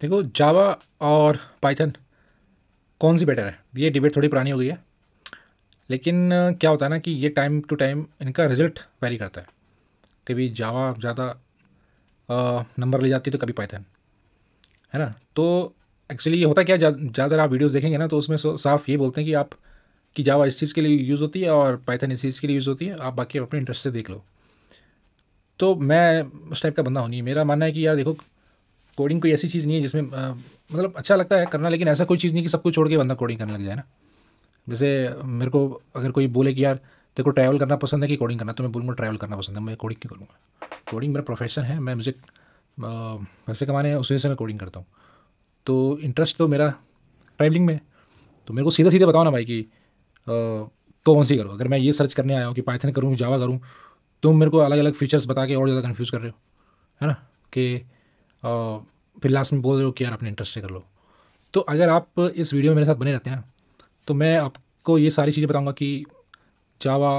देखो जावा और पाइथन कौन सी बेटर है ये डिबेट थोड़ी पुरानी हो गई है लेकिन क्या होता है ना कि ये टाइम टू टाइम इनका रिजल्ट वेरी करता है कभी जावा ज़्यादा नंबर ले जाती है तो कभी पाइथन है ना तो एक्चुअली ये होता क्या ज़्यादातर आप वीडियोस देखेंगे ना तो उसमें साफ ये बोलते हैं कि आप कि जावा इस चीज़ के लिए यूज़ होती है और पाइथन इस चीज़ के लिए यूज़ होती है आप बाकी अपने इंटरेस्ट से देख लो तो मैं उस टाइप का बंदा हूँ नहीं मेरा मानना है कि यार देखो कोडिंग कोई ऐसी चीज़ नहीं है जिसमें आ, मतलब अच्छा लगता है करना लेकिन ऐसा कोई चीज़ नहीं कि सब कुछ छोड़ के बंदा कोडिंग करने लग जाए ना जैसे मेरे को अगर कोई बोले कि यार तेरे को ट्रैवल करना पसंद है कि कोडिंग करना तो मैं बोलूँगा ट्रैवल करना पसंद है मैं कोडिंग क्यों करूँगा कोडिंग मेरा प्रोफेशन है मैं मुझे पैसे कमाने हैं उस वजह से मैं कोडिंग करता हूँ तो इंटरेस्ट तो मेरा ट्रैवलिंग में तो मेरे को सीधा सीधे बताओ ना भाई कि कौन सी करो अगर मैं ये सर्च करने आया हूँ कि पाइथन करूँ जावा करूँ तुम मेरे को अलग अलग फीचर्स बता के और ज़्यादा कन्फ्यूज़ कर रहे हो है ना कि फिर लास्ट में बोल रहे हो कि यार अपने इंटरेस्ट से कर लो तो अगर आप इस वीडियो में मेरे साथ बने रहते हैं तो मैं आपको ये सारी चीज़ें बताऊँगा कि जावा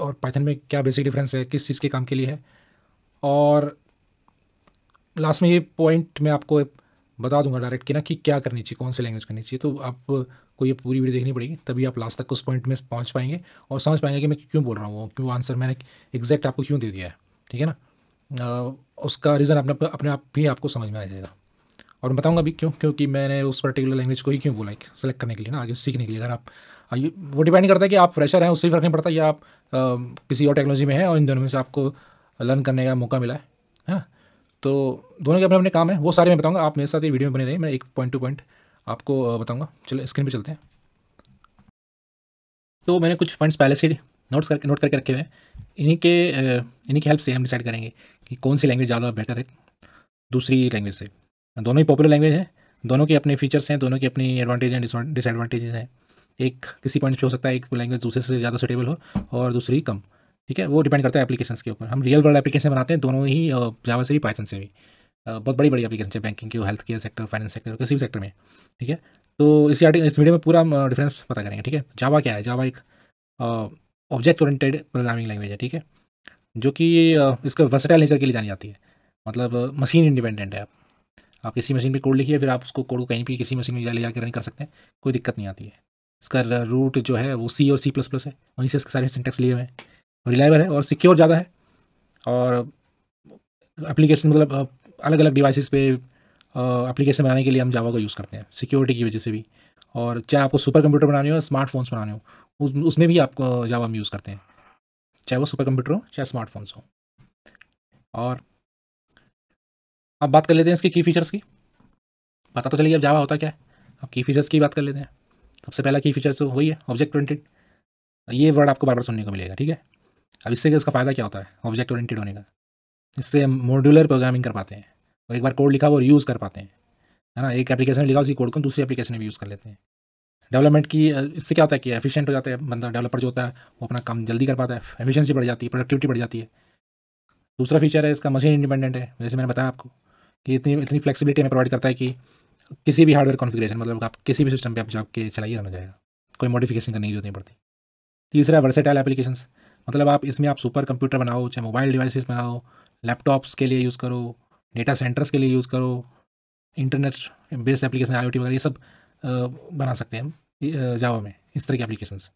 और पाइथन में क्या बेसिक डिफरेंस है किस चीज़ के काम के लिए है और लास्ट में ये पॉइंट मैं आपको बता दूंगा डायरेक्ट कि ना कि क्या करनी चाहिए कौन सी लैंग्वेज करनी चाहिए तो आपको ये पूरी वीडियो देखनी पड़ेगी तभी आप लास्ट तक उस पॉइंट में पहुंच पाएंगे और समझ पाएंगे कि मैं क्यों बोल रहा हूँ क्यों आंसर मैंने एग्जैक्ट आपको क्यों दे दिया है ठीक है ना उसका रीज़न अपने अपने आप ही आपको समझ में आ जाएगा और मैं बताऊँगा भी क्यों क्योंकि मैंने उस पर्टिकुलर लैंग्वेज को ही क्यों बोला सेलेक्ट करने के लिए ना आगे सीखने के लिए अगर आप वो डिपेंड करता है कि आप फ्रेशर हैं उससे भी फर्क नहीं पड़ता या आप आ, किसी और टेक्नोलॉजी में हैं और इन दोनों में से आपको लर्न करने का मौका मिला है है ना तो दोनों के अपने अपने काम हैं वो सारे मैं बताऊँगा आप मेरे साथ ही वीडियो में बने रहे मैं एक पॉइंट टू पॉइंट आपको बताऊँगा चलो स्क्रीन पर चलते हैं तो मैंने कुछ पॉइंट्स पहले से नोट्स करके नोट करके रखे हुए हैं इन्हीं के इन्हीं की हेल्प से हम डिसाइड करेंगे कि कौन सी लैंग्वेज ज़्यादा बेटर है दूसरी लैंग्वेज से दोनों ही पॉपुलर लैंग्वेज हैं दोनों के अपने फीचर्स हैं दोनों के अपनी एडवांटेज एंड डिसएडवांटेजेस हैं एक किसी पॉइंट पे हो सकता है एक लैंग्वेज दूसरे से ज़्यादा सुटेबल हो और दूसरी कम ठीक है वो डिपेंड करता है एप्लीकेशन के ऊपर हम रियल वर्ल्ड एप्लीकेशन बनाते हैं दोनों ही जावा से भी पाइथन से भी बहुत बड़ी बड़ी एप्लीकेशन है बैंकिंग की health care sector finance sector किसी भी सेक्टर में ठीक है तो इसी आर्टिकल इस वीडियो में पूरा डिफरेंस पता करेंगे ठीक है जावा क्या है जावा एक ऑब्जेक्ट ओरिएंटेड प्रोग्रामिंग लैंग्वेज है ठीक है जो कि इसका वर्सटाइल नेचर के लिए जानी जाती है मतलब मशीन इंडिपेंडेंट है आप आप किसी मशीन पे कोड लिखिए फिर आप उसको कोड को कहीं भी किसी मशीन में ले जाकर रन कर सकते हैं कोई दिक्कत नहीं आती है इसका रूट जो है वो सी और सी प्लस प्लस है वहीं से इसके सारे सिंटेक्स लिए हुए हैं रिलायबल है और सिक्योर ज़्यादा है और एप्लीकेशन मतलब अलग अलग डिवाइसेस पे एप्लीकेशन बनाने के लिए हम जावा का यूज़ करते हैं सिक्योरिटी की वजह से भी और चाहे आपको सुपर कंप्यूटर बनाने हो स्मार्टफोन्स बनाने हो उसमें भी आप जावा हम यूज़ करते हैं चाहे वो सुपर कंप्यूटर हो चाहे स्मार्टफोन्स हो और अब बात कर लेते हैं इसके की फीचर्स की पता तो चलिए अब जावा होता क्या है अब की फीचर्स की बात कर लेते हैं सबसे पहला की फीचर्स तो वही है ऑब्जेक्ट ओरिएंटेड ये वर्ड आपको बार बार सुनने को मिलेगा ठीक है अब इससे इसका फ़ायदा क्या होता है ऑब्जेक्ट ओरिएंटेड होने का इससे हम मॉड्यूलर प्रोग्रामिंग कर पाते हैं और एक बार कोड लिखा और यूज़ कर पाते हैं है ना एक एप्लीकेशन लिखा उसी कोड को दूसरी एप्लीकेशन में यूज़ कर लेते हैं डेवलपमेंट की इससे क्या होता है कि एफिशिएंट हो जाता है बंदा डेवलपर जो होता है वो अपना काम जल्दी कर पाता है एफिशिएंसी बढ़ जाती है प्रोडक्टिविटी बढ़ जाती है दूसरा फीचर है इसका मशीन इंडिपेंडेंट है जैसे मैंने बताया आपको कि इतनी इतनी फ्लेक्सिबिलिटी हमें प्रोवाइड करता है कि किसी भी हार्डवेयर कॉन्फिग्रेशन मतलब आप किसी भी सिस्टम पर आप जाके चलाइए रहना जाएगा कोई मॉडिफिकेशन करने की जरूरत नहीं पड़ती तीसरा वर्सेटाइल एप्लीकेशन मतलब आप इसमें आप सुपर कंप्यूटर बनाओ चाहे मोबाइल डिवाइसेस बनाओ लैपटॉप्स के लिए यूज़ करो डेटा सेंटर्स के लिए यूज़ करो इंटरनेट बेस्ड एप्लीकेशन आई वगैरह ये सब बना सकते हैं हम जावा में इस तरह के एप्लीकेशंस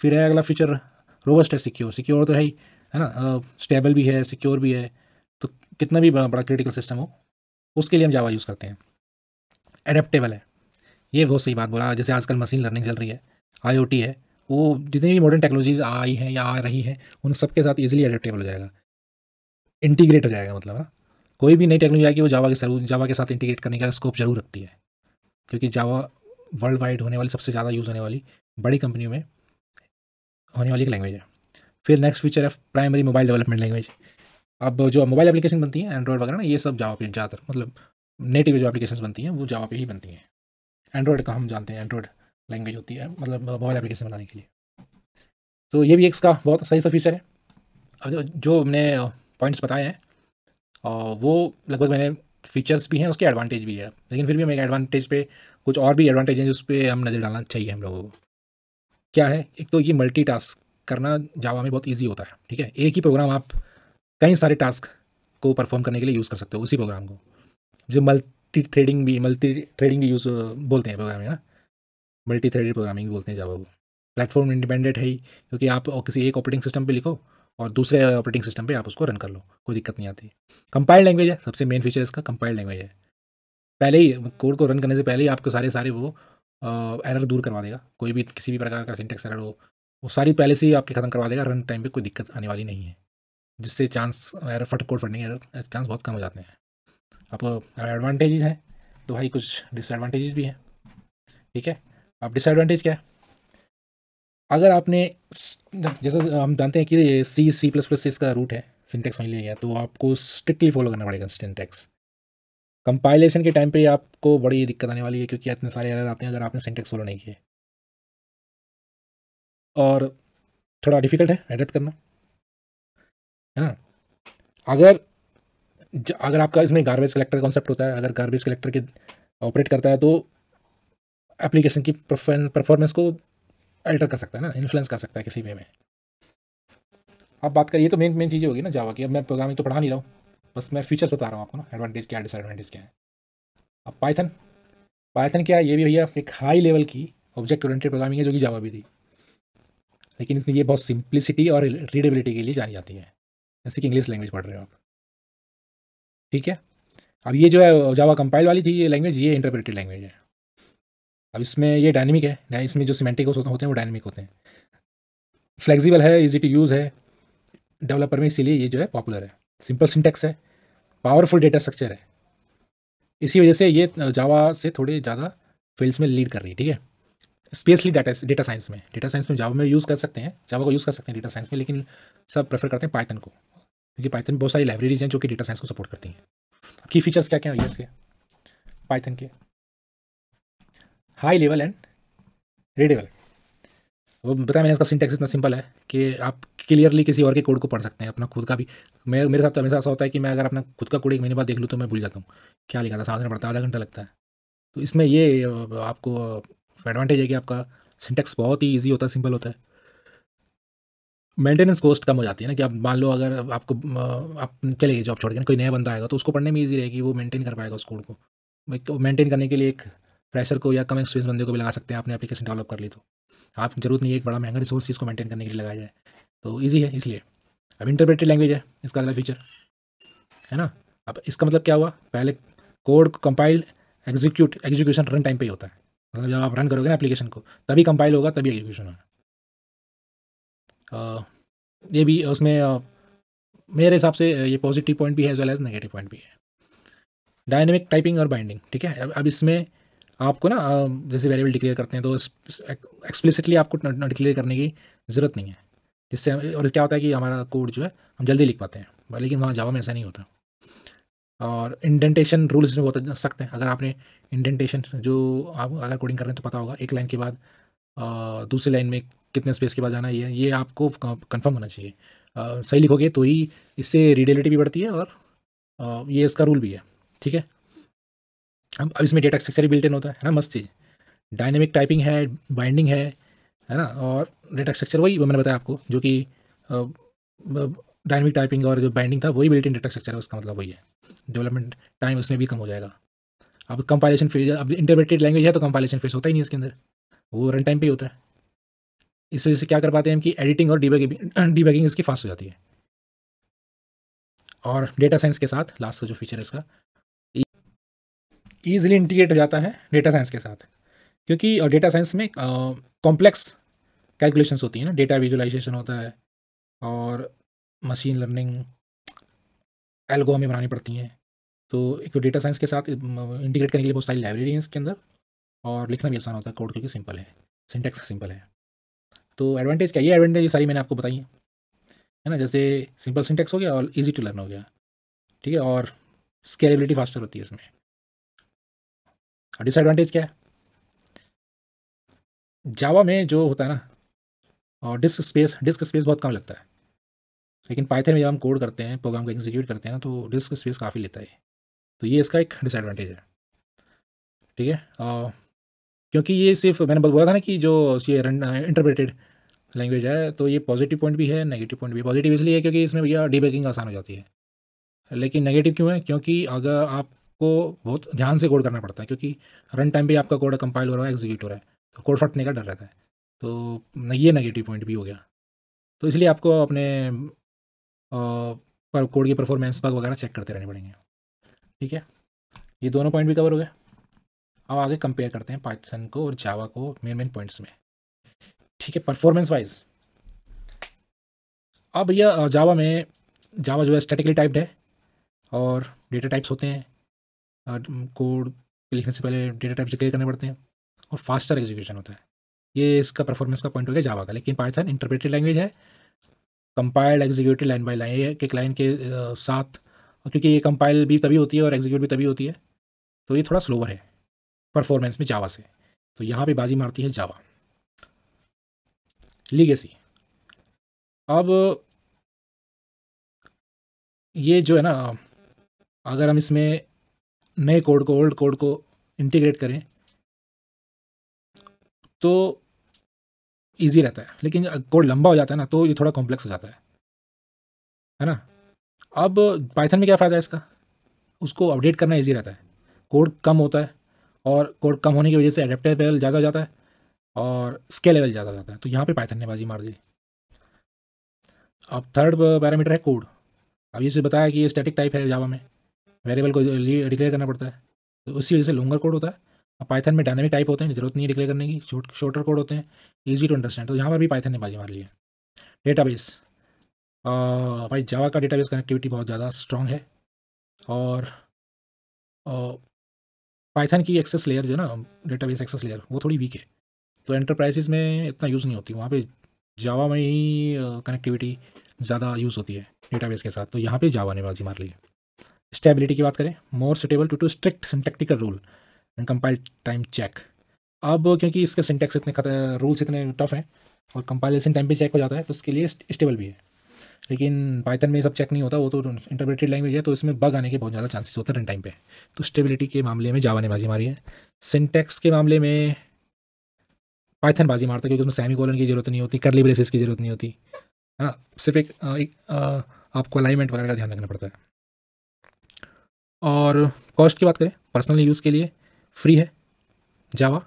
फिर है अगला फीचर रोबस्ट है सिक्योर सिक्योर तो है ही है ना स्टेबल भी है सिक्योर भी है तो कितना भी बड़ा क्रिटिकल सिस्टम हो उसके लिए हम जावा यूज़ करते हैं एडेप्टेबल है ये बहुत सही बात बोला जैसे आजकल मशीन लर्निंग चल रही है आई है वो जितनी भी मॉडर्न टेक्नोलॉजीज़ आई हैं या आ रही हैं उन सबके साथ ईजिली एडेप्टेबल हो जाएगा इंटीग्रेट हो जाएगा मतलब ना कोई भी नई टेक्नोलॉजी आएगी वो जावा के जावा के साथ इंटीग्रेट करने का स्कोप जरूर रखती है क्योंकि जावा वर्ल्ड वाइड होने वाली सबसे ज़्यादा यूज़ होने वाली बड़ी कंपनियों में होने वाली एक लैंग्वेज है फिर नेक्स्ट फीचर है प्राइमरी मोबाइल डेवलपमेंट लैंग्वेज अब जो मोबाइल एप्लीकेशन बनती हैं एंड्रॉयड वगैरह ना ये सब जावा पे ज़्यादातर मतलब नेटिव जो एप्लीकेशन बनती हैं वो जावा पे ही बनती हैं एंड्रॉयड का हम जानते हैं एंड्रॉयड लैंग्वेज होती है मतलब मोबाइल एप्लीकेशन बनाने के लिए तो ये भी एक इसका बहुत सही सा फीचर है अब जो हमने पॉइंट्स बताए हैं वो लगभग मैंने फीचर्स भी हैं उसके एडवांटेज भी है लेकिन फिर भी हम एक एडवांटेज पे कुछ और भी हैं उस पर हम नज़र डालना चाहिए हम लोगों को क्या है एक तो ये मल्टी टास्क करना जावा में बहुत ईजी होता है ठीक है एक ही प्रोग्राम आप कई सारे टास्क को परफॉर्म करने के लिए यूज़ कर सकते हो उसी प्रोग्राम को जो मल्टी थ्रेडिंग भी मल्टी थ्रेडिंग भी यूज़ बोलते हैं प्रोग्राम है ना मल्टी थ्रेडेड प्रोग्रामिंग बोलते हैं जावा को प्लेटफॉर्म इंडिपेंडेंट है ही क्योंकि आप किसी एक ऑपरेटिंग सिस्टम पे लिखो और दूसरे ऑपरेटिंग सिस्टम पे आप उसको रन कर लो कोई दिक्कत नहीं आती कंपाइल्ड लैंग्वेज है सबसे मेन फीचर इसका कंपाइल्ड लैंग्वेज है पहले ही कोड को रन करने से पहले ही आपको सारे सारे वो एरर दूर करवा देगा कोई भी किसी भी प्रकार का सिंटेक्स एरर हो वो सारी पहले से ही आपके ख़त्म करवा देगा रन टाइम पे कोई दिक्कत आने वाली नहीं है जिससे चांस एरर फट कोड फटने के चांस eh, बहुत कम हो जाते हैं आपको एडवांटेजेस हैं तो भाई कुछ डिसएडवांटेजेस भी हैं ठीक है अब डिसएडवांटेज क्या है अगर आपने जैसा हम जानते हैं कि सी सी प्लस प्लस इसका रूट है सिंटेक्स वहीं लिया गया तो आपको स्ट्रिक्टली फॉलो करना पड़ेगा सिंटेक्स कंपाइलेशन के टाइम पे आपको बड़ी दिक्कत आने वाली है क्योंकि इतने सारे एरर आते हैं अगर आपने सेंटेक्स फॉलो नहीं किए और थोड़ा डिफ़िकल्ट है एडेप्ट करना है ना अगर अगर आपका इसमें गार्बेज कलेक्टर कॉन्सेप्ट होता है अगर गार्बेज कलेक्टर के ऑपरेट करता है तो एप्लीकेशन की परफॉर्मेंस को अल्टर कर सकता है ना इन्फ्लुएंस कर सकता है किसी वे में अब बात करिए तो मेन मेन चीज़ें होगी ना जावा की अब मैं प्रोग्रामिंग तो पढ़ा नहीं रहा हूँ बस मैं फीचर्स बता रहा हूँ आपको ना एडवांटेज क्या डिसएडवांटेज क्या है अब पाइथन पाइथन क्या है ये भी भैया एक हाई लेवल की ऑब्जेक्ट ओरिएंटेड प्रोग्रामिंग है जो कि जावा भी थी लेकिन इसमें ये बहुत सिंप्लिसिटी और रीडेबिलिटी के लिए जानी जाती है जैसे कि इंग्लिश लैंग्वेज पढ़ रहे हो आप ठीक है अब ये जो है जावा कंपाइल वाली थी ये लैंग्वेज ये इंटरप्रेटेड लैंग्वेज है अब इसमें ये डायनेमिक है इसमें जो सीमेंटिक होते हैं वो डायनेमिक होते हैं फ्लेक्सिबल है इजी टू यूज़ है डेवलपर में इसीलिए ये जो है पॉपुलर है सिंपल सिंटेक्स है पावरफुल डेटा स्ट्रक्चर है इसी वजह से ये जावा से थोड़े ज़्यादा फील्ड्स में लीड कर रही है ठीक है स्पेशली डाटा डेटा साइंस में डेटा साइंस में जावा में यूज़ कर सकते हैं जावा को यूज़ कर सकते हैं डेटा साइंस में लेकिन सब प्रेफर करते हैं पाइथन को क्योंकि पाइथन में बहुत सारी लाइब्रेरीज हैं जो कि डेटा साइंस को सपोर्ट करती हैं की फीचर्स क्या क्या हैं इसके पाइथन के हाई लेवल एंड रीडेबल वो बताया मैंने इसका सिंटेक्स इतना सिंपल है कि आप क्लियरली किसी और के कोड को पढ़ सकते हैं अपना खुद का भी मैं मेरे साथ तो हमेशा ऐसा होता है कि मैं अगर अपना खुद का कोड एक महीने बाद देख लूँ तो मैं भूल जाता हूँ क्या लिखा था समझना पड़ता है आधा घंटा लगता है तो इसमें ये आपको एडवांटेज है कि आपका सिंटेक्स बहुत ही ईजी होता है सिंपल होता है मेंटेनेंस कॉस्ट कम हो जाती है ना कि आप मान लो अगर आपको आप चले गए जॉब छोड़ के कोई नया बंदा आएगा तो उसको पढ़ने में ईजी रहेगी वो मेंटेन कर पाएगा उस कोड को मेंटेन करने के लिए एक प्रेशर को या कम एक्सपीरियंस बंदे को भी लगा सकते हैं आपने एप्लीकेशन डेवलप कर ली तो आप जरूरत नहीं है एक बड़ा महंगा रिसोर्स इसको मेंटेन करने के लिए लगाया जाए तो ईजी है इसलिए अब इंटरप्रेटेड लैंग्वेज है इसका अगला फीचर है ना अब इसका मतलब क्या हुआ पहले code compile execute execution run time पे ही होता है मतलब जब आप रन करोगे ना एप्लीकेशन को तभी कंपाइल होगा तभी एग्जीक्यूशन होगा ये भी उसमें मेरे हिसाब से ये पॉजिटिव पॉइंट भी है as well as negative point भी है डायनेमिक टाइपिंग और बाइंडिंग ठीक है अब इसमें आपको ना जैसे वेरिएबल डिक्लेयर करते हैं तो एक्सप्लिसिटली आपको डिक्लेयर करने की ज़रूरत नहीं है जिससे और क्या होता है कि हमारा कोड जो है हम जल्दी लिख पाते हैं लेकिन वहाँ जावा में ऐसा नहीं होता और इंडेंटेशन रूल्स में बहुत सख्त हैं अगर आपने इंडेंटेशन जो आप अगर कोडिंग कर रहे हैं तो पता होगा एक लाइन के बाद दूसरी लाइन में कितने स्पेस के बाद जाना ये ये आपको कंफर्म होना चाहिए सही लिखोगे तो ही इससे रीडेबिलिटी भी बढ़ती है और ये इसका रूल भी है ठीक है हाँ, अब इसमें डेटा स्ट्रक्चर ही बिल्टिन होता है ना मस्त चीज़ डायनेमिक टाइपिंग है बाइंडिंग है है ना और डेटा स्ट्रक्चर वही मैंने बताया आपको जो कि डायनेमिक टाइपिंग और जो बाइंडिंग था वही बिल्ट इन डेटा स्ट्रक्चर है उसका मतलब वही है डेवलपमेंट टाइम उसमें भी कम हो जाएगा अब कंपाइलेशन फेज अब इंटरप्रेटेड लैंग्वेज है तो कंपाइलेशन फेज होता ही नहीं इसके अंदर वो रन टाइम पर ही होता है इस वजह से क्या कर पाते हैं कि एडिटिंग और डीबैगिंग डीबैगिंग इसकी फास्ट हो जाती है और डेटा साइंस के साथ लास्ट का जो फीचर है इसका ईजिली इंटीग्रेट हो जाता है डेटा साइंस के साथ क्योंकि डेटा साइंस में कॉम्प्लेक्स कैलकुलेशंस होती हैं ना डेटा विजुलाइजेशन होता है और मशीन लर्निंग एल्गो हमें बनानी पड़ती हैं तो एक डेटा तो साइंस के साथ इंटीग्रेट करने के लिए बहुत सारी लाइब्रेरी हैं इसके अंदर और लिखना भी आसान होता है कोड क्योंकि सिंपल है सिंटेक्स सिंपल है तो एडवांटेज क्या ये एडवांटेज सारी मैंने आपको बताई है है ना जैसे सिंपल सिंटेक्स हो गया और ईजी टू लर्न हो गया ठीक है और स्केलेबिलिटी फास्टर होती है इसमें और डिसएडवांटेज क्या है जावा में जो होता है ना और डिस्क स्पेस डिस्क स्पेस बहुत कम लगता है लेकिन पाइथन में जब हम कोड करते हैं प्रोग्राम को एग्जीक्यूट करते हैं ना तो डिस्क स्पेस काफ़ी लेता है तो ये इसका एक डिसएडवांटेज है ठीक है और क्योंकि ये सिर्फ मैंने बोला था ना कि जो ये इंटरप्रेटेड लैंग्वेज है तो ये पॉजिटिव पॉइंट भी है नेगेटिव पॉइंट भी पॉजिटिव इसलिए है क्योंकि इसमें भैया डिबेकिंग आसान हो जाती है लेकिन नेगेटिव क्यों है क्योंकि अगर आप आपको बहुत ध्यान से कोड करना पड़ता है क्योंकि रन टाइम पर आपका कोड कंपाइल हो रहा है एग्जीक्यूट हो रहा है तो कोड फटने का डर रहता है तो ये नेगेटिव पॉइंट भी हो गया तो इसलिए आपको अपने पर कोड की परफॉर्मेंस बग वगैरह चेक करते रहने पड़ेंगे ठीक है ये दोनों पॉइंट भी कवर हो गए अब आगे कंपेयर करते हैं पाइथन को और जावा को मेन मेन पॉइंट्स में ठीक है परफॉर्मेंस वाइज अब यह जावा में जावा जो है स्टैटिकली टाइप्ड है और डेटा टाइप्स होते हैं कोड लिखने से पहले डेटा से क्लियर करने पड़ते हैं और फास्टर एग्जीक्यूशन होता है ये इसका परफॉर्मेंस का पॉइंट हो गया जावा का लेकिन पाइथन इंटरप्रेटेड लैंग्वेज है compiled executive line by line ये एक लाइन के साथ क्योंकि ये कंपाइल भी तभी होती है और एग्जीक्यूट भी तभी होती है तो ये थोड़ा स्लोवर है परफॉर्मेंस में जावा से तो यहाँ पर बाजी मारती है जावा लीगेसी अब ये जो है ना अगर हम इसमें नए कोड को ओल्ड कोड को इंटीग्रेट करें तो इजी रहता है लेकिन कोड लंबा हो जाता है ना तो ये थोड़ा कॉम्प्लेक्स हो जाता है है ना अब पाइथन में क्या फ़ायदा है इसका उसको अपडेट करना ईजी रहता है कोड कम होता है और कोड कम होने की वजह से एडेप्टेबल ज़्यादा हो जाता है और स्केल लेवल ज़्यादा हो जाता है तो यहाँ पे पाइथन ने बाजी मार दी अब थर्ड पैरामीटर है कोड अब ये से बताया कि ये स्टैटिक टाइप है जावा में वेरिएबल को डिक्लेयर करना पड़ता है तो उसी वजह से लॉन्गर कोड होता है और पाइथन में डायनेमिक टाइप होते हैं जरूरत नहीं डिक्लेयर करने की शॉर्ट शॉर्टर कोड होते हैं ईजी टू अंडरस्टैंड तो यहाँ पर भी पाइथन ने बाजी मार ली है डेटा बेस भाई जावा का बेस कनेक्टिविटी बहुत ज़्यादा स्ट्रॉन्ग है और पाइथन की एक्सेस लेयर जो है ना बेस एक्सेस लेयर वो थोड़ी वीक है तो एंटरप्राइजेज में इतना यूज़ नहीं होती वहाँ पे जावा में ही कनेक्टिविटी ज़्यादा यूज़ होती है डेटाबेस के साथ तो यहाँ पे जावा ने बाजी मार ली है स्टेबिलिटी की बात करें more suitable to to strict syntactical rule and compile time check अब क्योंकि इसके सिंटेक्स इतने रूल्स इतने टफ हैं और कंपाइलेशन टाइम भी चेक हो जाता है तो उसके लिए स्टेबल भी है लेकिन पाइथन में सब चेक नहीं होता वो तो इंटरप्रेटेड लैंग्वेज है तो इसमें बग आने के बहुत ज़्यादा चांसेस होते हैं रन टाइम पे तो स्टेबिलिटी के मामले में जावा ने बाजी मारी है सिंटेक्स के मामले में पाइथन बाजी मारता है क्योंकि उसमें सेमी कॉलन की जरूरत नहीं होती करली ब्रेसेस की जरूरत नहीं होती है ना सिर्फ एक, एक, एक आपको अलाइनमेंट वगैरह का ध्यान रखना पड़ता है और कॉस्ट की बात करें पर्सनल यूज़ के लिए फ्री है जावा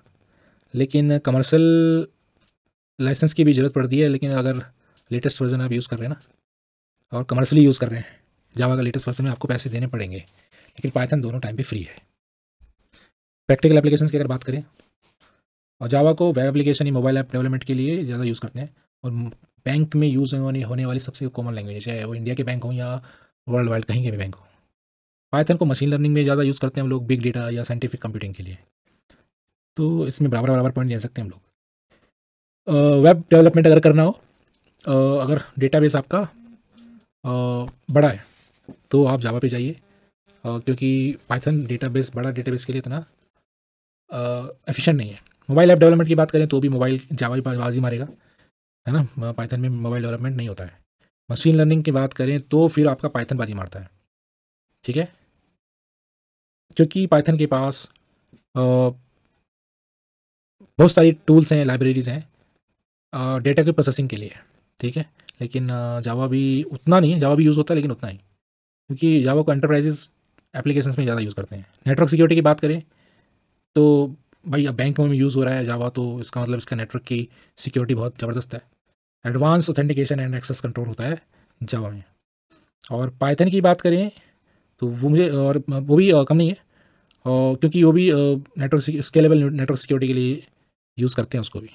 लेकिन कमर्शियल लाइसेंस की भी ज़रूरत पड़ती है लेकिन अगर लेटेस्ट वर्जन आप यूज़ कर रहे हैं ना और कमर्शली यूज़ कर रहे हैं जावा का लेटेस्ट वर्जन में आपको पैसे देने पड़ेंगे लेकिन पाइथन दोनों टाइम पे फ्री है प्रैक्टिकल एप्लीकेशन की अगर बात करें और जावा को वेब एप्लीकेशन या मोबाइल ऐप डेवलपमेंट के लिए ज़्यादा यूज़ करते हैं और बैंक में यूज़ होने वाली सबसे कॉमन लैंग्वेज है चाहे वो इंडिया के बैंक हों या वर्ल्ड वाइड कहीं के भी बैंक हों पाइथन को मशीन लर्निंग में ज़्यादा यूज़ करते हैं हम लोग बिग डेटा या साइंटिफिक कंप्यूटिंग के लिए तो इसमें बराबर बराबर पॉइंट ले सकते हैं हम लोग वेब डेवलपमेंट अगर करना हो अगर डेटा आपका बड़ा है तो आप जावा पे जाइए क्योंकि पाइथन डेटाबेस बड़ा डेटाबेस के लिए इतना एफिशिएंट नहीं है मोबाइल ऐप डेवलपमेंट की बात करें तो भी मोबाइल जावा बाजी मारेगा है ना पाइथन में मोबाइल डेवलपमेंट नहीं होता है मशीन लर्निंग की बात करें तो फिर आपका पाइथन बाजी मारता है ठीक है क्योंकि पाइथन के पास बहुत सारी टूल्स हैं लाइब्रेरीज़ हैं डेटा के प्रोसेसिंग के लिए ठीक है लेकिन जावा भी उतना नहीं है जावा भी यूज़ होता है लेकिन उतना ही क्योंकि जावा को एंटरप्राइजेस एप्लीकेशंस में ज़्यादा यूज़ करते हैं नेटवर्क सिक्योरिटी की बात करें तो भाई अब बैंक में यूज़ हो रहा है जावा तो इसका मतलब इसका नेटवर्क की सिक्योरिटी बहुत ज़बरदस्त है advance authentication and access control होता है जावा में और पाइथन की बात करें तो वो मुझे और वो भी कम नहीं है और क्योंकि वो भी नेटवर्क स्केलेबल नेटवर्क सिक्योरिटी के लिए यूज़ करते हैं उसको भी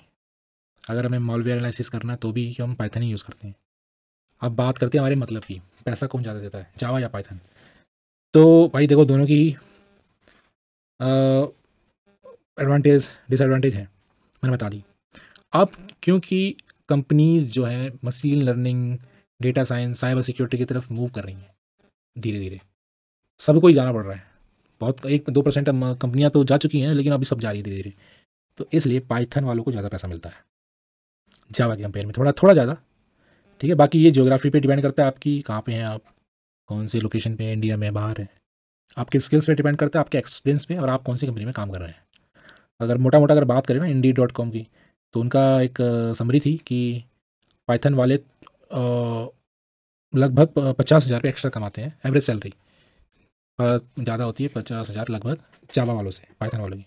अगर हमें मॉलवेयर एनालिसिस करना है तो भी हम पाइथन ही यूज़ करते हैं अब बात करते हैं हमारे मतलब की पैसा कौन ज़्यादा देता है जावा या पाइथन तो भाई देखो दोनों की एडवांटेज डिसएडवांटेज है मैंने बता दी अब क्योंकि कंपनीज़ जो है machine learning data science cyber security की तरफ मूव कर रही हैं धीरे धीरे सबको को ही जाना पड़ रहा है बहुत एक दो परसेंट कंपनियाँ तो जा चुकी हैं लेकिन अभी सब जा रही है धीरे धीरे तो इसलिए पाइथन वालों को ज़्यादा पैसा मिलता है जावा के कंपेयर में थोड़ा थोड़ा ज़्यादा ठीक है बाकी ये जोग्राफी पे डिपेंड करता है आपकी कहाँ पे हैं आप कौन से लोकेशन पे इंडिया में बाहर है आपके स्किल्स पे डिपेंड करता है आपके एक्सपीरियंस पे और आप कौन सी कंपनी में काम कर रहे हैं अगर मोटा मोटा अगर बात करें ना इंडी डॉट कॉम की तो उनका एक समरी थी कि पाइथन वाले लगभग पचास हज़ार एक्स्ट्रा कमाते हैं एवरेज सैलरी ज़्यादा होती है पचास हज़ार लगभग जावा वालों से पाइथन वालों की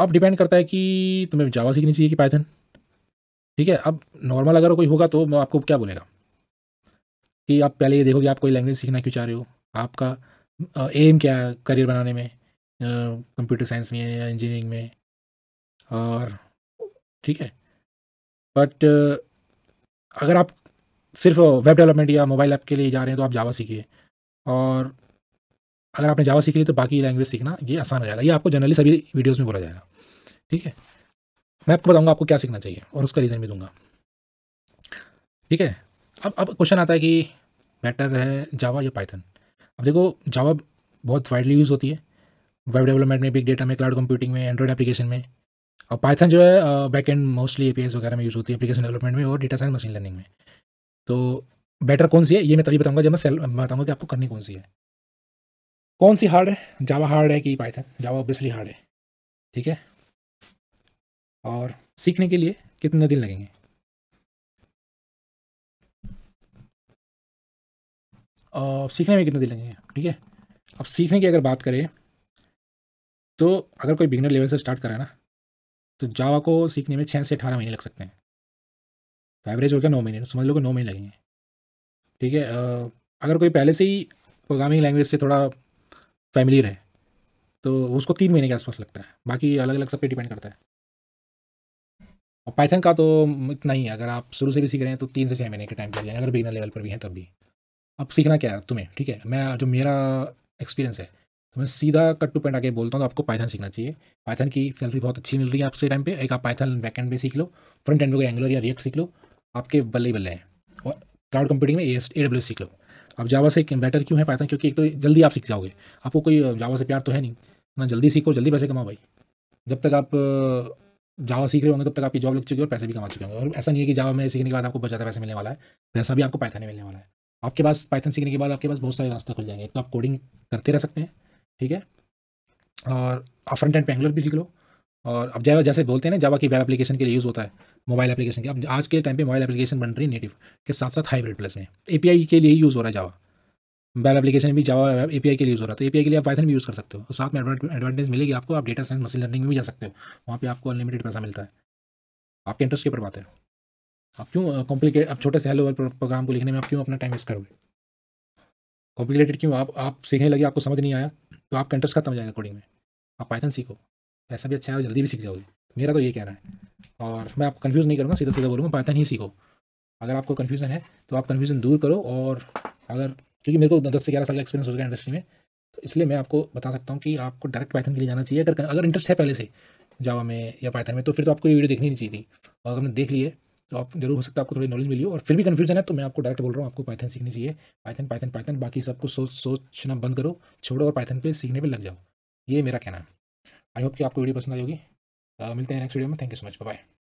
अब डिपेंड करता है कि तुम्हें जावा सीखनी चाहिए कि पाइथन ठीक है अब नॉर्मल अगर कोई होगा तो आपको क्या बोलेगा कि आप पहले ये देखोगे आप कोई लैंग्वेज सीखना क्यों चाह रहे हो आपका एम क्या है करियर बनाने में कंप्यूटर साइंस में या इंजीनियरिंग में और ठीक है बट अगर आप सिर्फ वेब डेवलपमेंट या मोबाइल ऐप के लिए जा रहे हैं तो आप जावा सीखिए और अगर आपने जावा सीख ली तो बाकी लैंग्वेज सीखना ये आसान हो जाएगा ये आपको जनरली सभी वीडियोज़ में बोला जाएगा ठीक है मैं आपको बताऊँगा आपको क्या सीखना चाहिए और उसका रीज़न भी दूंगा ठीक है अब अब क्वेश्चन आता है कि बेटर है जावा या पाइथन अब देखो जावा बहुत वाइडली यूज़ होती है वेब डेवलपमेंट में बिग डेटा में क्लाउड कंप्यूटिंग में एंड्रॉइड एप्लीकेशन में और पाइथन जो है बैक एंड मोस्टली ए वगैरह में यूज़ होती है एप्लीकेशन डेवलपमेंट में और डेटा साइंस मशीन लर्निंग में तो बेटर कौन सी है ये मैं तभी बताऊँगा जब मैं सेल बताऊँगा कि आपको करनी कौन सी है कौन सी हार्ड है जावा हार्ड है कि पाइथन जावा ऑब्वियसली हार्ड है ठीक है और सीखने के लिए कितने दिन लगेंगे और सीखने में कितने दिन लगेंगे ठीक है अब सीखने की अगर बात करें तो अगर कोई बिगनर लेवल से स्टार्ट करा ना तो जावा को सीखने में छः से अठारह महीने लग सकते हैं तो एवरेज हो गया नौ महीने समझ लो कि नौ महीने लगेंगे ठीक है अगर कोई पहले से ही प्रोग्रामिंग लैंग्वेज से थोड़ा फैमिली रहे तो उसको तीन महीने के आसपास लगता है बाकी अलग अलग सब पे डिपेंड करता है और पाइथन का तो इतना ही अगर आप शुरू से भी सीख रहे हैं तो तीन से छः महीने के टाइम लग जाएंगे अगर बिगनर लेवल पर भी हैं तब भी अब सीखना क्या है तुम्हें ठीक है मैं जो मेरा एक्सपीरियंस है तो मैं सीधा कट टू पॉइंट आके बोलता हूँ तो आपको पाइथन सीखना चाहिए पाइथन की सैलरी बहुत अच्छी मिल रही है आपसे टाइम पे एक आप पाइथन बैक एंड पे सीख लो फ्रंट एंड को एंगुलर या रिएक्ट सीख लो आपके बल्ले बल्ले हैं और क्लाउड कंप्यूटिंग में ए डब्ल्यू सीख लो अब जावा से बेटर क्यों है पाइथन क्योंकि एक तो जल्दी आप सीख जाओगे आपको कोई जावा से प्यार तो है नहीं ना जल्दी सीखो जल्दी पैसे कमाओ भाई जब तक आप जावा सीख रहे होंगे तब तक आपकी जॉब लग चुकी है और पैसे भी कमा चुके होंगे और ऐसा नहीं है कि जावा में सीखने के बाद आपको बचाता पैसे मिलने वाला है पैसा भी आपको पाइथन में मिलने वाला है आपके पास पाइथन सीखने के बाद आपके पास बहुत सारे रास्ते खुल जाएंगे एक तो आप कोडिंग करते रह सकते हैं ठीक है और आप फ्रंट एंड पे भी सीख लो और अब जैसे जैसे बोलते हैं ना जावा की वेब एप्लीकेशन के लिए यूज़ होता है मोबाइल एप्लीकेशन के अब आज के टाइम पे मोबाइल एप्लीकेशन बन रही है नेटिव के साथ साथ हाइब्रिड प्लस में एपीआई के लिए यूज़ हो रहा है जावा वेब एप्लीकेशन भी जावा ए पी आई के लिए यूज़ हो रहा है तो ए पी आई के लिए आप पाइथन भी यूज़ कर सकते हो और साथ में एडवांटेज मिलेगी आपको आप डेटा साइंस मशीन लर्निंग में भी जा सकते हो वहाँ पर आपको अनलिमिटेड पैसा मिलता है आपके इंटरेस्ट के ऊपर बात है आप क्यों कॉम्प्लीकेट आप छोटे से हेलो प्रोग्राम को लिखने में आप क्यों अपना टाइम वेस्ट करोगे कॉम्प्लीकेटेड क्यों आप आप सीखने लगे आपको समझ नहीं आया तो आपका इंटरेस्ट खत्म हो जाएगा अकॉर्डिंग में आप पाइथन सीखो पैसा भी अच्छा है और जल्दी भी सीख जाओगे मेरा तो ये कहना है और मैं आपको कन्फ्यूज़ नहीं करूँगा सीधा सीधा बोलूँगा पाइथन ही सीखो अगर आपको कन्फ्यूज़न है तो आप कन्फ्यूज़न दूर करो और अगर क्योंकि मेरे को दस से ग्यारह साल का एक्सपीरियंस हो गया इंडस्ट्री में तो इसलिए मैं आपको बता सकता हूँ कि आपको डायरेक्ट पाइथन के लिए जाना चाहिए अगर अगर इंटरेस्ट है पहले से जावा में या पाइथन में तो फिर तो आपको ये वीडियो देखनी नहीं चाहिए थी और अगर मैंने देख लिए तो आप जरूर हो सकता है आपको थोड़ी नॉलेज मिली हो और फिर भी कन्फ्यूजन है तो मैं आपको डायरेक्ट बोल रहा हूँ आपको पाइथन सीखनी चाहिए पाइथन पाइथन पाइथन बाकी सबको सोच सोचना बंद करो छोड़ो और पाइथन पर सीखने पर लग जाओ ये मेरा कहना है आई होप कि आपको वीडियो पसंद आई होगी मिलते हैं नेक्स्ट वीडियो में thank you so much bye